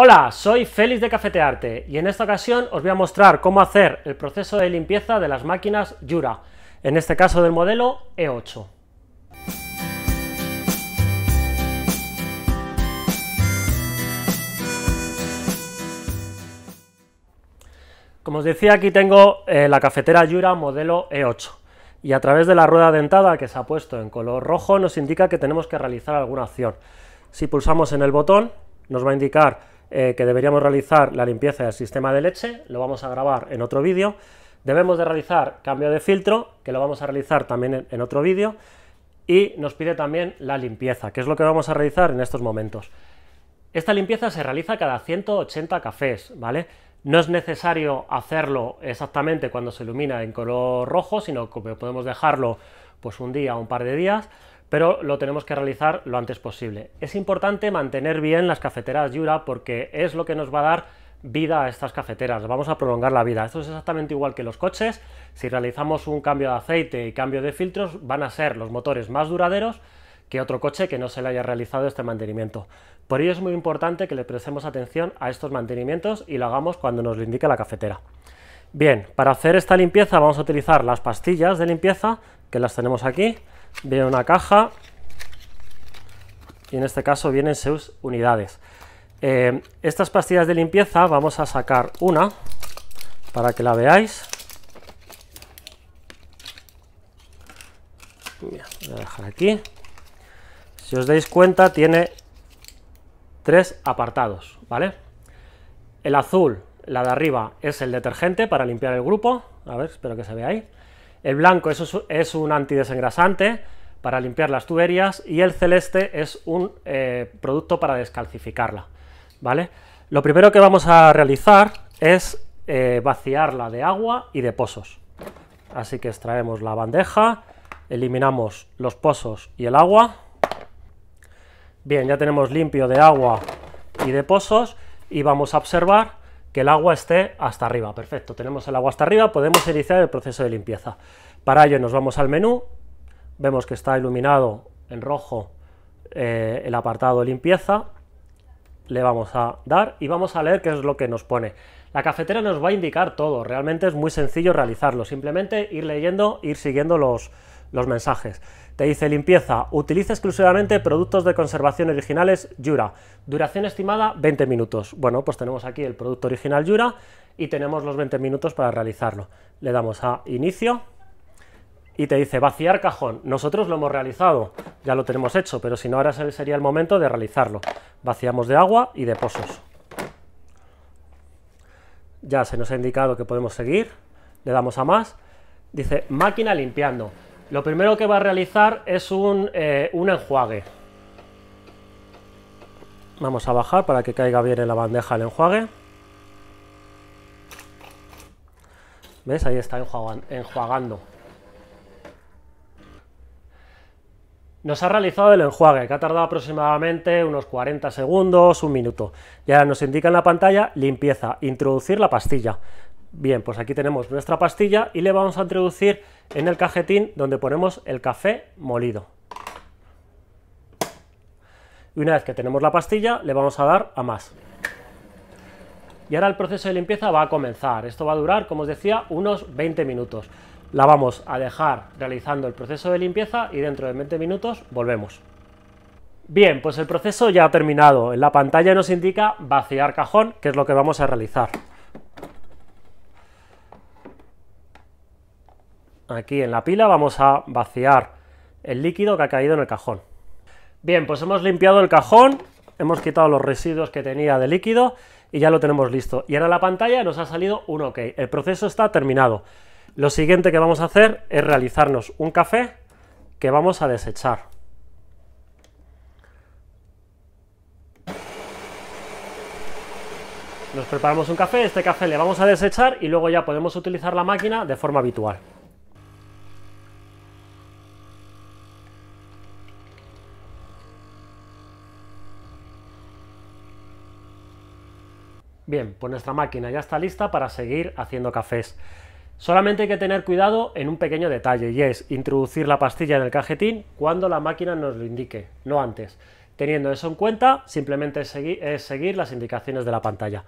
Hola, soy Félix de Cafetearte y en esta ocasión os voy a mostrar cómo hacer el proceso de limpieza de las máquinas Yura. en este caso del modelo E8. Como os decía, aquí tengo eh, la cafetera Yura modelo E8 y a través de la rueda dentada que se ha puesto en color rojo nos indica que tenemos que realizar alguna acción. Si pulsamos en el botón nos va a indicar eh, que deberíamos realizar la limpieza del sistema de leche, lo vamos a grabar en otro vídeo. Debemos de realizar cambio de filtro, que lo vamos a realizar también en otro vídeo. Y nos pide también la limpieza, que es lo que vamos a realizar en estos momentos. Esta limpieza se realiza cada 180 cafés, ¿vale? No es necesario hacerlo exactamente cuando se ilumina en color rojo, sino que podemos dejarlo pues un día o un par de días pero lo tenemos que realizar lo antes posible. Es importante mantener bien las cafeteras Yura porque es lo que nos va a dar vida a estas cafeteras, vamos a prolongar la vida. Esto es exactamente igual que los coches, si realizamos un cambio de aceite y cambio de filtros van a ser los motores más duraderos que otro coche que no se le haya realizado este mantenimiento. Por ello es muy importante que le prestemos atención a estos mantenimientos y lo hagamos cuando nos lo indique la cafetera. Bien, para hacer esta limpieza vamos a utilizar las pastillas de limpieza que las tenemos aquí viene una caja y en este caso vienen sus unidades. Eh, estas pastillas de limpieza vamos a sacar una para que la veáis. voy a dejar aquí. Si os dais cuenta, tiene tres apartados, ¿vale? El azul, la de arriba, es el detergente para limpiar el grupo. A ver, espero que se vea ahí. El blanco es un antidesengrasante para limpiar las tuberías y el celeste es un eh, producto para descalcificarla. ¿vale? Lo primero que vamos a realizar es eh, vaciarla de agua y de pozos. Así que extraemos la bandeja, eliminamos los pozos y el agua. Bien, ya tenemos limpio de agua y de pozos y vamos a observar que el agua esté hasta arriba. Perfecto, tenemos el agua hasta arriba, podemos iniciar el proceso de limpieza. Para ello nos vamos al menú, vemos que está iluminado en rojo eh, el apartado limpieza, le vamos a dar y vamos a leer qué es lo que nos pone. La cafetera nos va a indicar todo, realmente es muy sencillo realizarlo, simplemente ir leyendo, ir siguiendo los, los mensajes. Te dice limpieza, utiliza exclusivamente productos de conservación originales Yura. Duración estimada 20 minutos. Bueno, pues tenemos aquí el producto original Yura y tenemos los 20 minutos para realizarlo. Le damos a inicio y te dice vaciar cajón. Nosotros lo hemos realizado, ya lo tenemos hecho, pero si no ahora sería el momento de realizarlo. Vaciamos de agua y de pozos. Ya se nos ha indicado que podemos seguir, le damos a más, dice máquina limpiando. Lo primero que va a realizar es eh, un, enjuague. Vamos a bajar para que caiga bien en la bandeja el enjuague. ¿Ves? Ahí está enjuagando. Nos ha realizado el enjuague, que ha tardado aproximadamente unos 40 segundos, un minuto. Ya nos indica en la pantalla limpieza, introducir la pastilla. Bien, pues aquí tenemos nuestra pastilla y le vamos a introducir en el cajetín donde ponemos el café molido. Y una vez que tenemos la pastilla, le vamos a dar a más. Y ahora el proceso de limpieza va a comenzar. Esto va a durar, como os decía, unos 20 minutos. La vamos a dejar realizando el proceso de limpieza y dentro de 20 minutos volvemos. Bien, pues el proceso ya ha terminado. En la pantalla nos indica vaciar cajón, que es lo que vamos a realizar. aquí en la pila vamos a vaciar el líquido que ha caído en el cajón. Bien, pues hemos limpiado el cajón, hemos quitado los residuos que tenía de líquido y ya lo tenemos listo. Y ahora la pantalla nos ha salido un OK. El proceso está terminado. Lo siguiente que vamos a hacer es realizarnos un café que vamos a desechar. Nos preparamos un café, este café le vamos a desechar y luego ya podemos utilizar la máquina de forma habitual. Bien, pues nuestra máquina ya está lista para seguir haciendo cafés. Solamente hay que tener cuidado en un pequeño detalle y es introducir la pastilla en el cajetín cuando la máquina nos lo indique, no antes. Teniendo eso en cuenta, simplemente es seguir las indicaciones de la pantalla.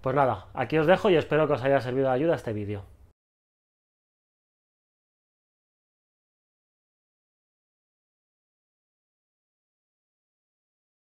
Pues nada, aquí os dejo y espero que os haya servido de ayuda este vídeo.